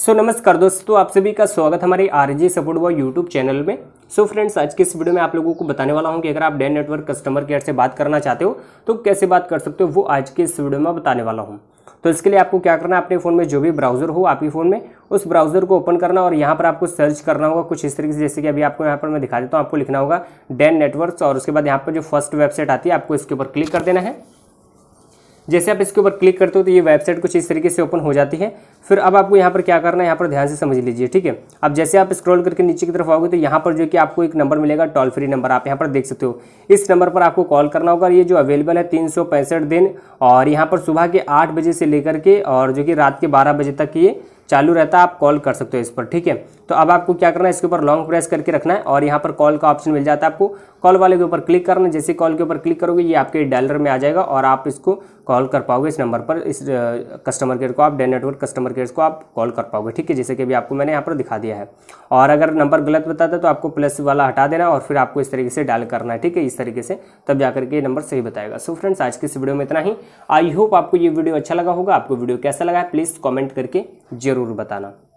सो so, नमस्कार दोस्तों आप सभी का स्वागत हमारे R G support war YouTube channel में सो so, फ्रेंड्स आज के इस वीडियो में आप लोगों को बताने वाला हूं कि अगर आप डेन नेटवर्क कस्टमर केयर से बात करना चाहते हो तो कैसे बात कर सकते हो वो आज के इस वीडियो में बताने वाला हूं तो इसके लिए आपको क्या करना है अपने फ़ोन में जो भी ब्राउज़र हो आपके फ़ोन में उस ब्राउज़र को ओपन करना और यहाँ पर आपको सर्च करना होगा कुछ इस तरीके से जैसे कि अभी आपको यहाँ पर मैं दिखा देता हूँ आपको लिखना होगा डेन नेटवर्क और उसके बाद यहाँ पर जो फर्स्ट वेबसाइट आती है आपको इसके ऊपर क्लिक कर देना है जैसे आप इसके ऊपर क्लिक करते हो तो ये वेबसाइट कुछ इस तरीके से ओपन हो जाती है फिर अब आपको यहाँ पर क्या करना है यहाँ पर ध्यान से समझ लीजिए ठीक है अब जैसे आप स्क्रॉल करके नीचे की तरफ आओगे तो यहाँ पर जो कि आपको एक नंबर मिलेगा टोल फ्री नंबर आप यहाँ पर देख सकते हो इस नंबर पर आपको कॉल करना होगा ये जो अवेलेबल है तीन दिन और यहाँ पर सुबह के आठ बजे से लेकर के और जो कि रात के बारह बजे तक ये चालू रहता है आप कॉल कर सकते हो इस पर ठीक है तो अब आपको क्या करना है इसके ऊपर लॉन्ग प्रेस करके रखना है और यहाँ पर कॉल का ऑप्शन मिल जाता है आपको कॉल वाले के ऊपर क्लिक करना जैसे कॉल के ऊपर क्लिक करोगे ये आपके डायलर में आ जाएगा और आप इसको कॉल कर पाओगे इस नंबर पर इस कस्टमर केयर को आप डेन नेटवर्क कस्टमर केयर को आप कॉल कर पाओगे ठीक है जैसे कि अभी आपको मैंने यहाँ पर दिखा दिया है और अगर नंबर गलत बताता है तो आपको प्लस वाला हटा देना और फिर आपको इस तरीके से डायल करना है ठीक है इस तरीके से तब जाकर के ये नंबर सही बताएगा सो फ्रेंड्स आज के इस वीडियो में इतना ही आई होप आपको ये वीडियो अच्छा लगा होगा आपको वीडियो कैसा लगा है प्लीज़ कॉमेंट करके जरूर ज़रूर बताना